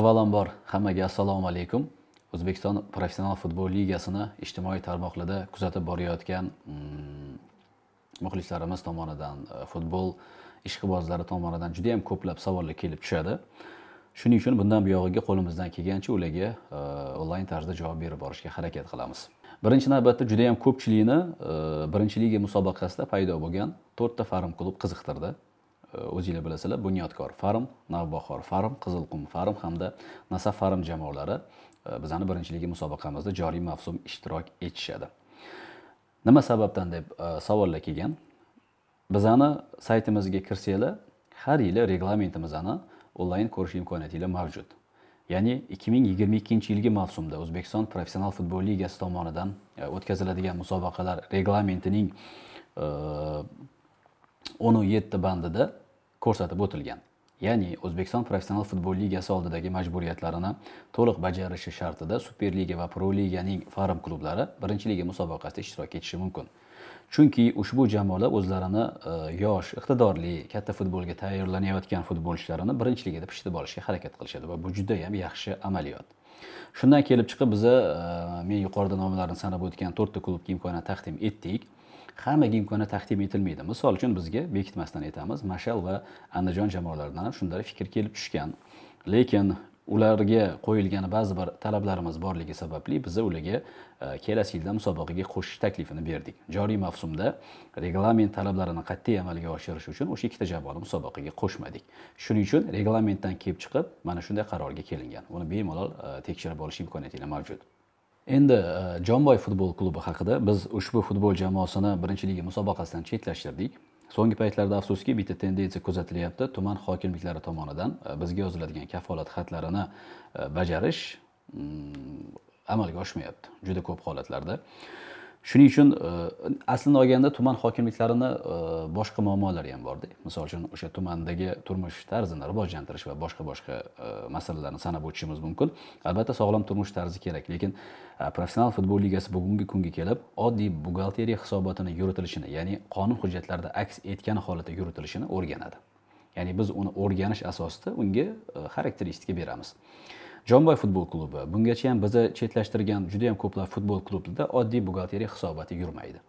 avvalambor hammaga assalomu alaykum o'zbekiston professional futbol ligasini ijtimoiy tarmoqlarda kuzatib borayotgan mm, muxlislarimiz tomonidan e, futbol ishqibozlari tomonidan juda yam ko'plab savollar kelib tushadi shuning uchun bundan buyog'iga qo'limizdan kelgancha ularga e, onlayn tarzda javob berib borishga harakat qilamiz birinchi navbatda juda yam ko'pchilikni e, birinchi liga musobaqasida paydo bo'lgan to'rtta farm klub qiziqtirdi o'zinglar bilasizlar bunyodkor farm navbahor farm qizilqum farm hamda nasaf farm jamoalari e, bizani birinchiligi musobaqamizda joriy mavsum ishtirok etishadi nima sababdan deb e, savollar kelgan bizani saytimizga kirsanglar har yili reglamentimizni onlayn ko'rish imkoniyatinglar mavjud ya'ni 2022 yilgi mavsumda o'zbekiston professional futbol ligasi tomonidan e, o'tkaziladigan musobaqalar reglamentining 17 bandida ko'rsatib o'tilgan ya'ni o'zbekiston professional futbol ligasi oldidagi majburiyatlarini to'liq bajarishi shartida superliga va pro liganing farm klublari birinchi liga musobaqasida ishtirok etishi mumkin chunki ushbu jamoalar o'zlarini e, yosh iqtidorli katta futbolga tayyorlanayotgan futbolchilarini birinchi ligada pishitib olishga harakat qilishadi va bu judayam yaxshi amaliyot shundan kelib chiqib biza e, men yuqorida nomlarini sanab o'tgan to'rtta klubga imkoniyat taqdim etdik hammaga imkoniyat taqdim etilmaydi misol uchun bizga bekitmasdan aytamiz mashal va andijon jamoalaridan ham shunday fikr kelib tushgan lekin ularga qo'yilgan ba'zi bir talablarimiz borligi sababli biz ularga e, kelasi yilda musobaqaga qo'shish taklifini berdik joriy mavsumda reglament talablarini qat'iy amalga oshirish uchun o'sha ikkita jamoani musobaqaga qo'shmadik shuning uchun reglamentdan kelib chiqib mana shunday qarorga kelingan buni bemalol e, tekshirib olish imkoniyatinglar mavjud endi e, jomboy futbol klubi haqida biz ushbu futbol jamoasini birinchi liga musobaqasidan chetlashtirdik so'nggi paytlarda afsuski bitta tendensiya kuzatilyapti tuman hokimliklari tomonidan e, bizga yoziladigan kafolat xatlarini e, bajarish mm, amalga oshmayapti juda ko'p holatlarda shuning uchun e, aslini olganda tuman hokimliklarini e, boshqa muammolari ham borda misol uchun o'sha tumandagi turmush tarzini rivojlantirish va boshqa boshqa e, masalalarni sanab o'tishimiz mumkin albatta sog'lom turmush tarzi kerak lekin professional futbol ligasi bugungi kunga kelib oddiy buxgalteriya hisobotini yuritilishini ya'ni qonun hujjatlarida aks etgan holatda yuritilishini o'rganadi ya'ni biz uni o'rganish asosida unga xarakteristika beramiz jonboy futbol klubi bungacha ham bizni chetlashtirgan juda yam ko'plab futbol klublarida oddiy buxgalteriya hisoboti yurmaydi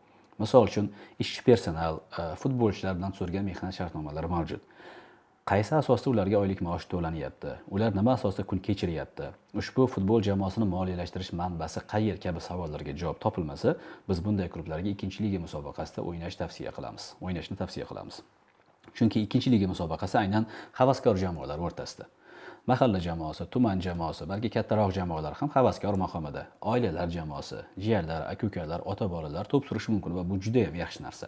misol uchun ishchi personal e, futbolchilar bilan tuzilgan mehnat shartnomalari mavjud qaysi asosda ularga oylik maosh to'lanyapti ular nima asosda kun kechiryapti ushbu futbol jamoasini moliyalashtirish manbasi qayer kabi savollarga javob topilmasa biz bunday klublarga ikkinchi liga musobaqasida o'ynash tavsiya qilamiz o'ynashni tavsiya qilamiz chunki ikkinchi liga musobaqasi aynan havaskor jamoalar o'rtasida mahalla jamoasi tuman jamoasi balki kattaroq jamoalar ham havaskor maqomida oilalar jamoasi jiyanlar aka ukalar ota bolalar to'p surishi mumkin va bu juda ham yaxshi narsa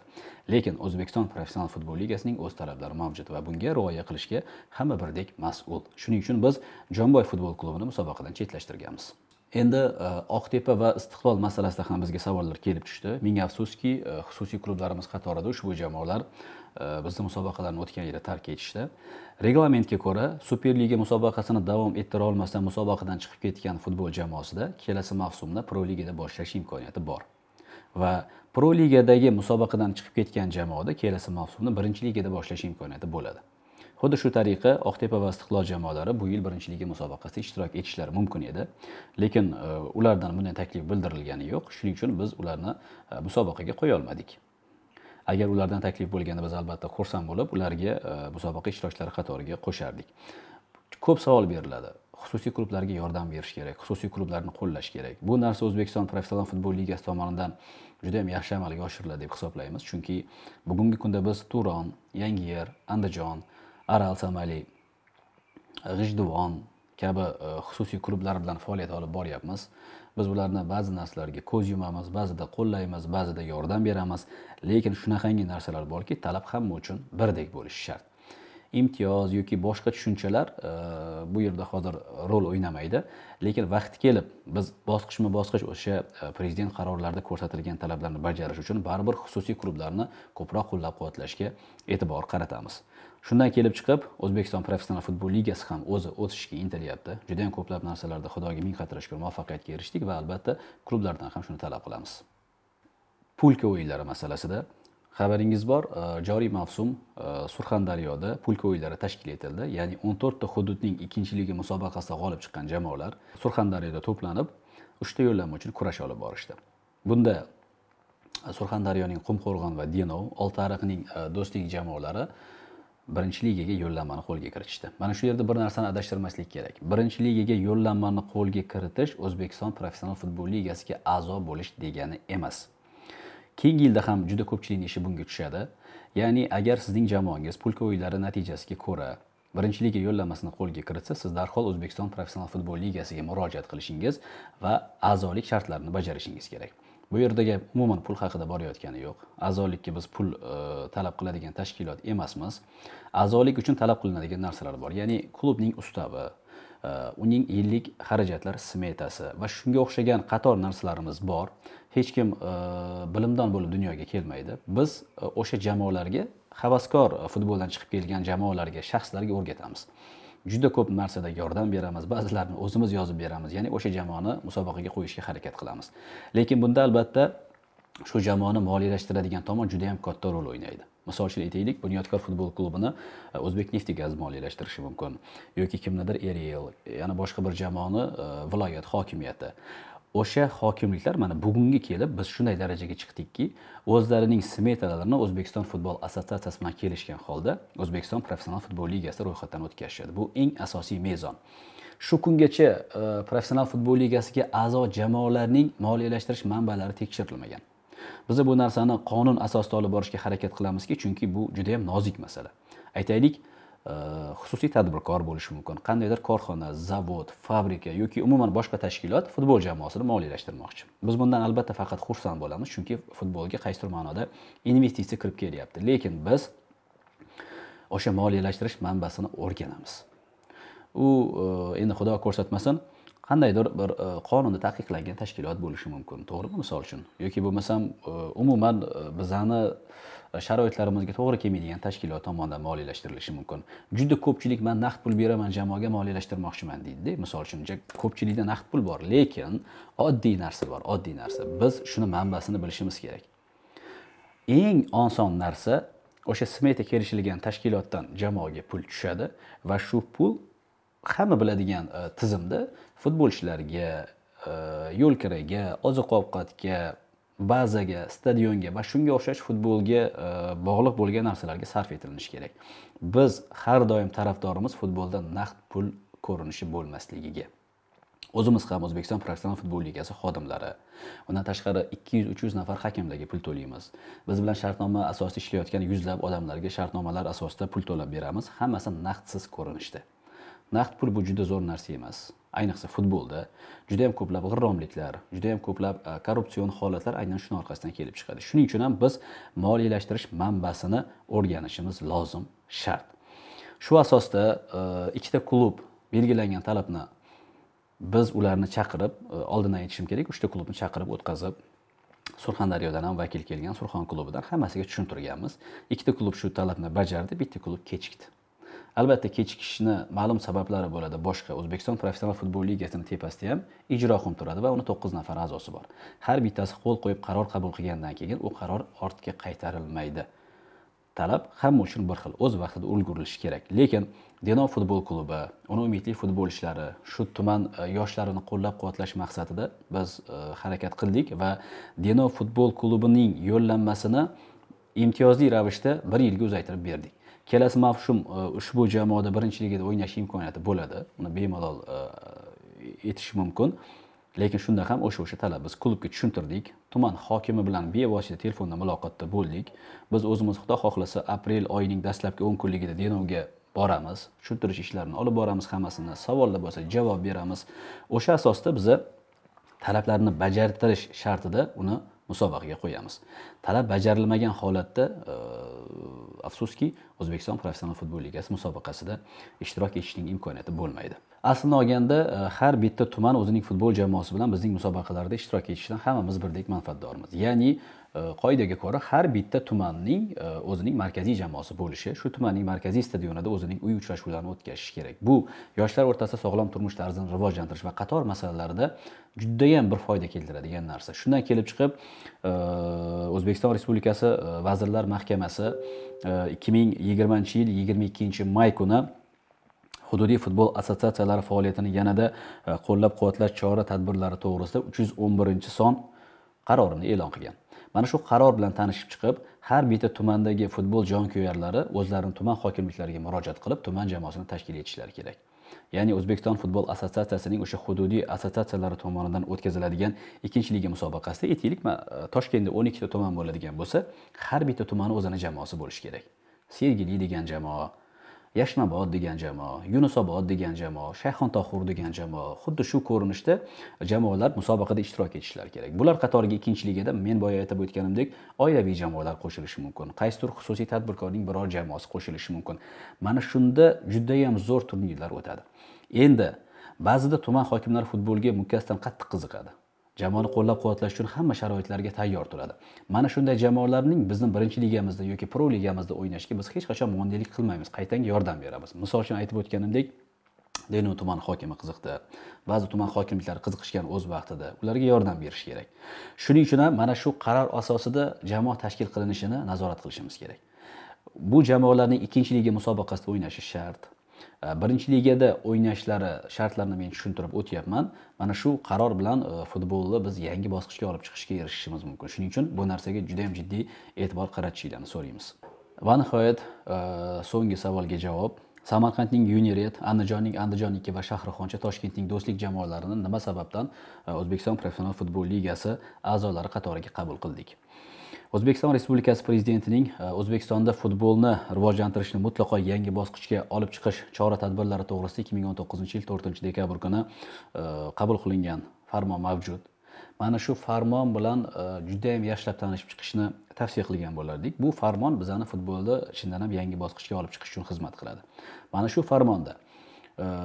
lekin o'zbekiston professional futbol ligasining o'z talablari mavjud va bunga rioya qilishga hamma birdek mas'ul shuning uchun biz jomboy futbol klubini musobaqadan chetlashtirganmiz endi e, oqtepa va istiqbol masalasida ham bizga savollar kelib tushdi ming afsuski e, xususiy klublarimiz qatorida ushbu jamoalar e, bizni musobaqalarni o'tgan yili tark etishdi reglamentga ko'ra superliga musobaqasini davom ettira olmasdan musobaqadan chiqib ketgan futbol jamoasida kelasi mavsumda pro ligada boshlash imkoniyati bor va pro ligadagi musobaqadan chiqib ketgan jamoada kelasi mavsumni birinchi ligada boshlash imkoniyati bo'ladi xuddi shu tariqa oqtepa va istiqlol jamoalari bu yil birinchi liga musobaqasida ishtirok etishlari mumkin edi lekin e, ulardan bunday taklif bildirilgani yo'q shuning uchun biz ularni e, musobaqaga qo'ya olmadik agar ulardan taklif bo'lganda biz albatta xursand bo'lib ularga e, musobaqa ishtirokchilari qatoriga qo'shardik ko'p savol beriladi xususiy klublarga yordam berish kerak xususiy klublarni qo'llash kerak bu narsa o'zbekiston professional futbol ligasi tomonidan juda yam yaxshi amalga oshiriladi deb hisoblaymiz chunki bugungi kunda biz turon yangiyer andijon aral samali g'ijduvon kabi e, xususiy klublar bilan faoliyat olib boryapmiz biz ularni ba'zi narsalarga ko'z yumamiz ba'zida qo'llaymiz ba'zida yordam beramiz lekin shunaqangi narsalar borki talab hamma uchun birdek bo'lishi shart imtiyoz yoki boshqa tushunchalar e, bu yerda hozir rol o'ynamaydi lekin vaqti kelib biz bosqichma bosqich o'sha e, prezident qarorlarida ko'rsatilgan talablarni bajarish uchun baribir xususiy klublarni ko'proq qo'llab quvvatlashga e'tibor qaratamiz shundan kelib chiqib o'zbekiston professional futbol ligasi ham o'zi o'sishga intilyapti judayam ko'plab narsalarda xudoga ming qatra shukur muvaffaqiyatga erishdik va albatta klublardan ham shuni talab qilamiz pulka o'yinlari masalasida xabaringiz bor e, joriy mavsum e, surxondaryoda pulka o'yinlari tashkil etildi ya'ni 14 ta hududning ikkinchi liga musobaqasida g'olib chiqqan jamoalar surxondaryoda to'planib uchta yo'llanma uchun kurash olib borishdi bunda surxondaryoning qumqo'rg'on va denov oltiariqning e, do'stlik jamoalari birinchi ligaga yo'llanmani qo'lga kiritishdi mana shu yerda bir narsani adashtirmaslik kerak birinchi ligaga yo'llanmani qo'lga kiritish o'zbekiston professional futbol ligasiga a'zo bo'lish degani emas keyingi yilda ham juda ko'pchilikning ishi bunga tushadi ya'ni agar sizning jamoangiz pulka o'yinlari natijasiga ko'ra birinchi liga yo'llanmasini qo'lga kiritsa siz darhol o'zbekiston professional futbol ligasiga murojaat qilishingiz va a'zolik shartlarini bajarishingiz kerak bu yerda gap umuman pul haqida borayotgani yo'q a'zolikka biz pul e, talab qiladigan tashkilot emasmiz a'zolik uchun talab qilinadigan narsalar bor ya'ni klubning ustavi uning yillik xarajatlar smetasi va shunga o'xshagan qator narsalarimiz bor hech kim e, bilimdon bo'lib dunyoga kelmaydi biz e, o'sha jamoalarga havaskor e, futboldan chiqib kelgan jamoalarga shaxslarga o'rgatamiz juda ko'p narsada yordam beramiz ba'zilarini o'zimiz yozib beramiz ya'ni o'sha jamoani musobaqaga qo'yishga harakat qilamiz lekin bunda albatta shu jamoani moliyalashtiradigan tomon juda yam katta rol o'ynaydi misol uchun aytaylik bunyodkor futbol klubini e, o'zbek nefti gaz moliyalashtirishi mumkin yoki kimnidir eriel yana boshqa bir jamoani e, viloyat hokimiyati o'sha hokimliklar mana bugunga kelib biz shunday darajaga chiqdikki o'zlarining smetalarini o'zbekiston futbol assotsiatsiyasi bilan kelishgan holda o'zbekiston professional futbol ligasi ro'yxatdan o'tkazishadi bu eng asosiy mezon shu kungacha e, professional futbol ligasiga a'zo jamoalarning moliyalashtirish manbalari tekshirilmagan biz bu narsani qonun asosida olib borishga harakat qilamizki chunki bu juda yam nozik masala aytaylik e, xususiy tadbirkor bo'lishi mumkin qandaydir korxona zavod fabrika yoki umuman boshqa tashkilot futbol jamoasini moliyalashtirmoqchi biz bundan albatta faqat xursand bo'lamiz chunki futbolga qaysidir ma'noda investitsiya kirib kelyapti lekin biz o'sha moliyalashtirish manbasini o'rganamiz u e, endi xudo ko'rsatmasin qandaydir bir e, qonunda taqiqlangan tashkilot bo'lishi mumkin to'g'rimi misol uchun yoki bo'lmasam e, umuman e, bizani sharoitlarimizga to'g'ri kelmaydigan tashkilot tomonidan moliyalashtirilishi mumkin juda ko'pchilik man naqd pul beraman jamoaga moliyalashtirmoqchiman deydida misol uchun ko'pchilikda naqd pul bor lekin oddiy narsa bor oddiy narsa biz shuni manbasini bilishimiz kerak eng oson narsa o'sha smeta kelishilgan tashkilotdan jamoaga pul tushadi va shu pul hamma biladigan e, tizimda futbolchilarga e, yo'lkiraga oziq ovqatga bazaga stadionga va shunga o'xshash futbolga e, bog'liq bo'lgan narsalarga sarf etilishi kerak biz har doim tarafdorimiz futboldan naqd pul ko'rinishi bo'lmasligiga o'zimiz ham o'zbekiston professional futbol ligasi xodimlari undan tashqari ikki yuz uch yuz nafar hakamlarga pul to'laymiz biz bilan shartnoma asosida ishlayotgan yuzlab odamlarga shartnomalar asosida pul to'lab beramiz hammasi naqdsiz ko'rinishda naqd pul bu juda zo'r narsa emas ayniqsa futbolda juda yam ko'plab g'irromliklar juda yam ko'plab e, korrupsion holatlar aynan shuni orqasidan kelib chiqadi shuning uchun ham biz moliyalashtirish manbasini o'rganishimiz lozim shart shu asosda e, ikkita klub belgilangan talabni biz ularni chaqirib e, oldindan aytishim kerak uchta klubni chaqirib o'tkazib surxondaryodan ham vakil kelgan surxon klubidan hammasiga tushuntirganmiz ikkita klub shu talabni bajardi bitta klub kechikdi albatta kechikishni ma'lum sabablari bo'ladi boshqa o'zbekiston professional futbol ligasini tepasida ham ijro hukm turadi va uni to'qqiz nafar a'zosi bor har bittasi qo'l qo'yib qaror qabul qilgandan keyin u qaror ortga qaytarilmaydi talab hamma uchun bir xil o'z vaqtida ulgurilishi kerak lekin dino futbol klubi uni umidli futbolchilari shu tuman e, yoshlarini qo'llab quvvatlash maqsadida biz e, harakat qildik va dino futbol klubining yo'llanmasini imtiyozli ravishda bir yilga uzaytirib berdik kelasi mavsum e, ushbu jamoada birinchi ligada o'ynash imkoniyati bo'ladi uni bemalol e, etish mumkin lekin shunda ham o'sha o'sha talab biz klubga tushuntirdik tuman hokimi bilan bevosita telefonda muloqotda bo'ldik biz o'zimiz xudo xohlasa aprel oyining dastlabki o'n kunligida denovga boramiz tushuntirish ishlarini olib boramiz hammasini savollar bo'lsa javob beramiz o'sha asosda biza talablarni bajartirish shartida uni musobaqaga qo'yamiz talab bajarilmagan holatda e, afsuski o'zbekiston professional futbol ligasi musobaqasida ishtirok etishning imkoniyati bo'lmaydi aslini olganda e, har bitta tuman o'zining futbol jamoasi bilan bizning musobaqalarda ishtirok etishdan hammamiz birdek manfaatdormiz ya'ni e, qoidaga ko'ra har bitta tumanning e, o'zining markaziy jamoasi bo'lishi shu tumanning markaziy stadionida o'zining uy uchrashuvlarini o'tkazishi kerak bu yoshlar o'rtasida sog'lom turmush tarzini rivojlantirish va qator masalalarda judayam bir foyda keltiradigan narsa shundan kelib chiqib o'zbekiston respublikasi vazirlar mahkamasi ikki ming yigirmanchi yil yigirma ikkinchi may kuni hududiy futbol assotsiatsiyalari faoliyatini yanada e, qo'llab quvvatlash chora tadbirlari to'g'risida 311 son qarorini e'lon qilgan mana shu qaror bilan tanishib chiqib har bitta tumandagi futbol jonkuyarlari o'zlarini tuman hokimliklariga murojaat qilib tuman jamoasini tashkil etishlari kerak ya'ni o'zbekiston futbol assotsiatsiyasining o'sha hududiy assotsiatsiyalari tomonidan o'tkaziladigan ikkinchi liga musobaqasida aytaylik e, toshkentda o'n ikkita tuman bo'ladigan bo'lsa har bitta tumanni o'zini jamoasi bo'lishi kerak sergeli degan jamoa yashnobod degan jamoa yunusobod degan jamoa shayxontohur degan jamoa xuddi shu ko'rinishda jamoalar musobaqada ishtirok etishlari kerak bular qatoriga ikkinchiligida men boya aytib o'tganimdek oilaviy jamoalar qo'shilishi mumkin qaysidir xususiy tadbirkorning biror jamoasi qo'shilishi mumkin mana shunda judayam zo'r turnirlar o'tadi endi ba'zida tuman hokimlari futbolga mukkasidan qattiq qiziqadi jamoani qo'llab quvvatlash uchun hamma sharoitlarga tayyor turadi mana shunday jamoalarning bizni birinchi ligamizda yoki pro ligamizda o'ynashiga biz hech qachon monelik qilmaymiz qaytanga yordam beramiz misol uchun aytib o'tganimdek denu tuman hokimi qiziqdi ba'zi tuman hokimliklari qiziqishgan o'z vaqtida ularga yordam berish kerak shuning uchun ham mana shu qaror asosida jamoa tashkil qilinishini nazorat qilishimiz kerak bu jamoalarning ikkinchi liga musobaqasida o'ynashi shart Э, birinchi ligada o'ynashlari shartlarini men tushuntirib o'tyapman mana shu qaror bilan e, futbolni biz yangi bosqichga olib chiqishga erishishimiz mumkin shuning uchun bu narsaga juda ham jiddiy e'tibor qaratishinglarni so'raymiz va nihoyat e, so'nggi savolga javob samarqandning yuniret andijonning andijonniki va shahrixoncha toshkentning do'stlik jamoalarini nima sababdan e, o'zbekiston professional futbol ligasi a'zolari qatoriga qabul qildik o'zbekiston respublikasi prezidentining e, o'zbekistonda futbolni rivojlantirishni mutlaqo yangi bosqichga olib chiqish chora tadbirlari to'g'risida 2019 yil 4 dekabr kuni e, qabul qilingan farmon mavjud mana shu farmon bilan e, judayam yaxshilab tanishib chiqishni tavsiya qilgan bo'lardik bu farmon bizani futbolda chindan ham yangi bosqichga olib chiqish uchun xizmat qiladi mana shu farmonda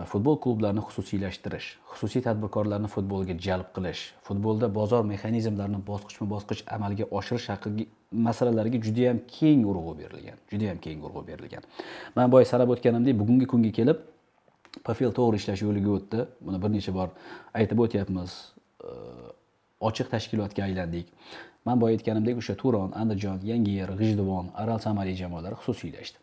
futbol klublarini xususiylashtirish xususiy tadbirkorlarni futbolga jalb qilish futbolda bozor mexanizmlarini bosqichma bosqich amalga oshirish haqidagi masalalarga judayam keng urg'u berilgan judayam keng urg'u berilgan man boya sanab o'tganimdek bugungi kunga kelib pfl to'g'ri ishlash yo'liga o'tdi buni bir necha bor aytib o'tyapmiz ochiq tashkilotga aylandik man boya aytganimdek o'sha turon andijon yer g'ijduvon aral samariya jamoalari xususiylashdi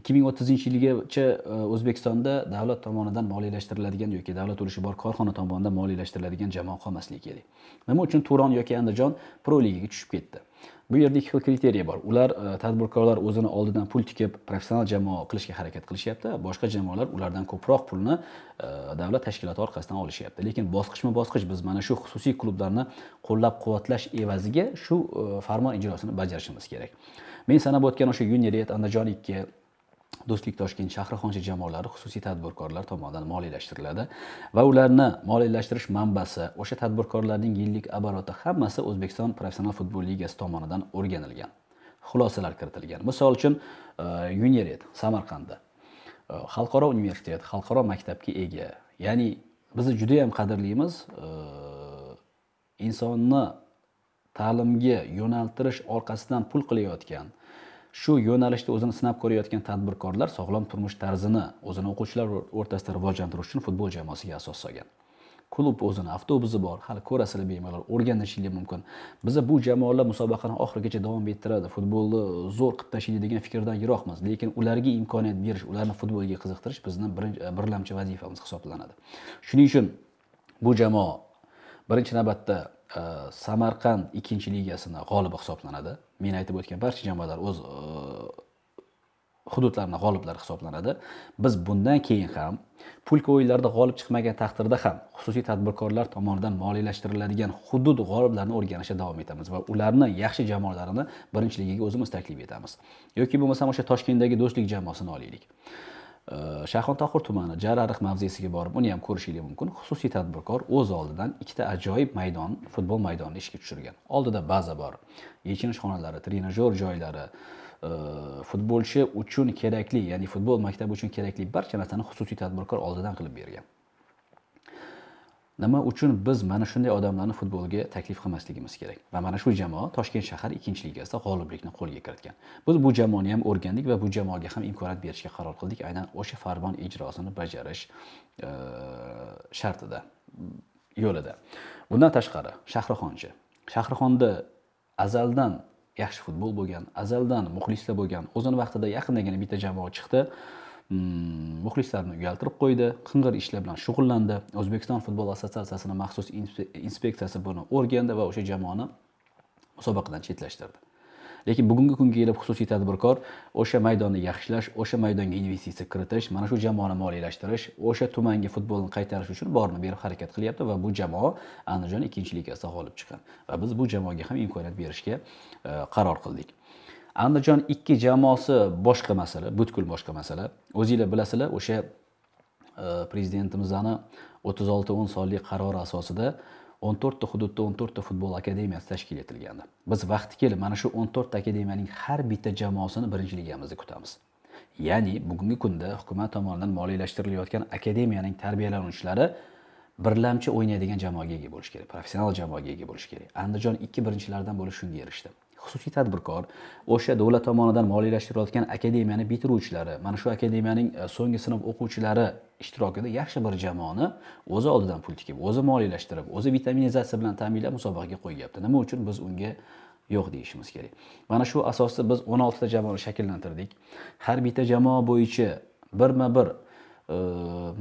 ikki ming o'ttizinchi yilgacha e, o'zbekistonda davlat tomonidan moliyalashtiriladigan yoki davlat ulushi bor korxona tomonidan moliyalashtiriladigan jamoa qolmasligi kerak nima uchun turon yoki andijon pro ligaga tushib ketdi bu yerda ikki xil kriteriya bor ular e, tadbirkorlar o'zini oldidan pul tikib professional jamoa qilishga harakat qilishyapti boshqa jamoalar ulardan ko'proq pulni e, davlat tashkiloti orqasidan olishyapti lekin bosqichma bosqich biz mana shu xususiy klublarni qo'llab quvvatlash evaziga shu e, farmon ijrosini bajarishimiz kerak men sanab o'tgan o'sha yuniret andijon ikki do'stlik toshkent shahri xonshi jamoalari xususiy tadbirkorlar tomonidan moliyalashtiriladi va ularni moliyalashtirish manbasi o'sha tadbirkorlarning yillik obaroti hammasi o'zbekiston professional futbol ligasi tomonidan o'rganilgan xulosalar kiritilgan misol uchun yuneret e, samarqandda e, xalqaro universitet xalqaro maktabga ega ya'ni biz judayam qadrlaymiz e, insonni ta'limga yo'naltirish orqasidan pul qilayotgan shu yo'nalishda o'zini sinab ko'rayotgan tadbirkorlar sog'lom turmush tarzini o'zini o'quvchilar o'rtasida rivojlantirish uchun futbol jamoasiga asos solgan klub o'zini avtobusi bor hali ko'rasizla bemalol o'rganishinglar mumkin biza bu jamoalar musobaqani oxirigacha davom ettiradi futbolni zo'r qilib tashlaydi degan fikrdan yiroqmiz lekin ularga imkoniyat berish ularni futbolga qiziqtirish bizni birlamchi vazifamiz hisoblanadi shuning uchun bu jamoa birinchi navbatda Э, samarqand ikkinchi ligasini g'olibi hisoblanadi men aytib o'tgan barcha jamoalar o'z e, hududlarini g'oliblari hisoblanadi biz bundan keyin ham pulka o'yinlarida g'olib chiqmagan taqdirda ham xususiy tadbirkorlar tomonidan moliyalashtiriladigan hudud g'oliblarini o'rganishda davom etamiz va ularni yaxshi jamoalarini birinchi ligaga o'zimiz taklif etamiz yoki bo'lmasam o'sha toshkentdagi do'stlik jamoasini olaylik shayxontohur tumani jarariq mavzesiga borib uni ham ko'rishinglar mumkin xususiy tadbirkor o'z oldidan ikkita ajoyib maydon futbol maydonini ishga tushirgan oldida baza bor yechinish xonalari trenajyor joylari e, futbolchi uchun kerakli ya'ni futbol maktabi uchun kerakli barcha narsani xususiy tadbirkor oldidan qilib bergan nima uchun biz mana shunday odamlarni futbolga taklif qilmasligimiz kerak va mana shu jamoa toshkent shahar ikkinchi ligasida g'oliblikni qo'lga kiritgan biz bu jamoani ham o'rgandik va bu jamoaga ham imkoniyat berishga qaror qildik aynan o'sha farmon ijrosini bajarish e, shartida yo'lida bundan tashqari shahrixonchi shahrixonda azaldan yaxshi futbol bo'lgan azaldan muxlislar bo'lgan o'zini vaqtida yaqindagina bitta jamoa chiqdi muxlislarni uyaltirib qo'ydi qing'ir ishlar bilan shug'ullandi o'zbekiston futbol assotsiatsiyasini maxsus inspeksiyasi buni o'rgandi va o'sha jamoani musobaqadan chetlashtirdi lekin bugungi kunga kelib xususiy tadbirkor o'sha maydonni yaxshilash o'sha maydonga investitsiya kiritish mana shu jamoani moliyalashtirish o'sha tumanga futbolni qaytarish uchun borini berib harakat qilyapti va bu jamoa andijon ikkinchi ligasida g'olib chiqqan va biz bu jamoaga ham imkoniyat berishga e, qaror qildik andijon ikki jamoasi boshqa masala butkul boshqa masala o'zinglar bilasizlar o'sha e, prezidentimizni o'ttiz olti o'n sonli qarori asosida o'n to'rtta hududda o'n to'rtta futbol akademiyasi tashkil etilgandi biz vaqti kelib mana shu o'n to'rtta akademiyaning har bitta jamoasini birinchi ligamizda kutamiz ya'ni bugungi kunda hukumat tomonidan moliyalashtirilayotgan akademiyaning tarbiyalanuvchilari birlamchi o'ynaydigan jamoaga ega bo'lishi kerak professional jamoaga ega bo'lishi kerak andijon ikki birinchilardan bo'lib shunga erishdi xususiy tadbirkor o'sha davlat tomonidan moliyalashtirilayotgan akademiyani bitiruvchilari mana shu akademiyaning e, so'nggi sinf o'quvchilari ishtirokida yaxshi bir jamoani o'zi oldidan pul tikib o'zi moliyalashtirib o'zi vitaminizatsiya bilan ta'minlab musobaqaga qo'yyapti nima uchun biz unga yo'q deyishimiz kerak mana shu asosda biz 16 ta jamoani shakllantirdik har bitta jamoa bo'yicha birma bir e,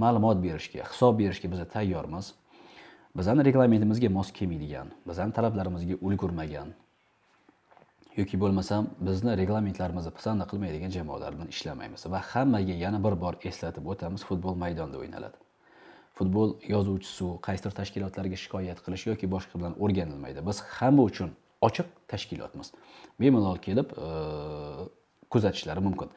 ma'lumot berishga hisob berishga biz tayyormiz bizani reglamentimizga mos kelmaydigan bizani talablarimizga ulgurmagan yoki bo'lmasam bizni reglamentlarimizni pisanda qilmaydigan jamoalar bilan ishlamaymiz va hammaga yana bir bor eslatib o'tamiz futbol maydonda o'ynaladi futbol yozuvchisi qaysidir tashkilotlarga shikoyat qilish yoki boshqa bilan o'rganilmaydi biz hamma uchun ochiq tashkilotmiz bemalol kelib e, kuzatishlari mumkin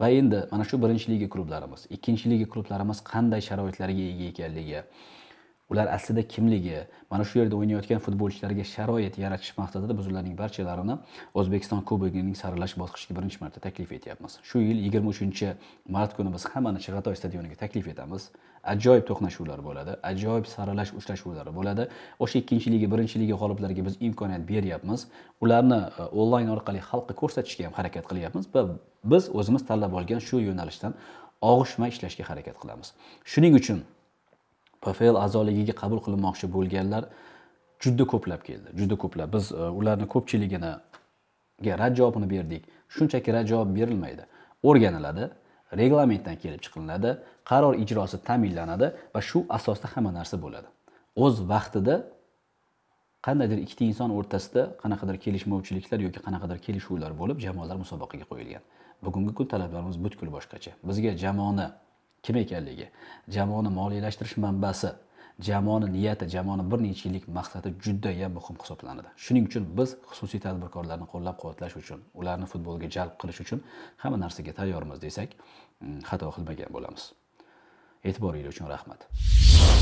va endi mana shu birinchi liga klublarimiz ikkinchi liga klublarimiz qanday sharoitlarga ega ekanligi ular aslida kimligi mana shu yerda o'ynayotgan futbolchilarga sharoit yaratish maqsadida biz ularning barchalarini o'zbekiston kubogining saralash bosqichiga birinchi marta taklif etyapmiz shu yil yigirma uchinchi mart kuni biz hammani chig'atoy stadioniga taklif etamiz ajoyib to'qnashuvlar bo'ladi ajoyib saralash uchrashuvlari bo'ladi o'sha ikkinchi liga birinchi liga g'oliblariga biz imkoniyat beryapmiz ularni e, onlayn orqali xalqqa ko'rsatishga ham harakat qilyapmiz va biz o'zimiz tanlab olgan shu yo'nalishdan og'ishmay ishlashga harakat qilamiz shuning uchun pfl a'zoligiga qabul qilinmoqchi bo'lganlar juda ko'plab keldi juda ko'plab biz e, ularni ko'pchiligini rad javobini berdik shunchaki rad javob berilmaydi o'rganiladi reglamentdan kelib chiqiladi qaror ijrosi ta'minlanadi va shu asosda hamma narsa bo'ladi o'z vaqtida qandaydir ikkita inson o'rtasida qanaqadir kelishmovchiliklar yoki qanaqadir kelishuvlar bo'lib jamoalar musobaqaga qo'yilgan bugungi kun talablarimiz butkul boshqacha bizga jamoani kim ekanligi jamoani moliyalashtirish manbasi jamoani niyati jamoani bir necha yillik maqsadi judayam muhim hisoblanadi shuning uchun biz xususiy tadbirkorlarni qo'llab quvvatlash uchun ularni futbolga jalb qilish uchun hamma narsaga tayyormiz desak mm, xato qilmagan bo'lamiz e'tiboringiz uchun rahmat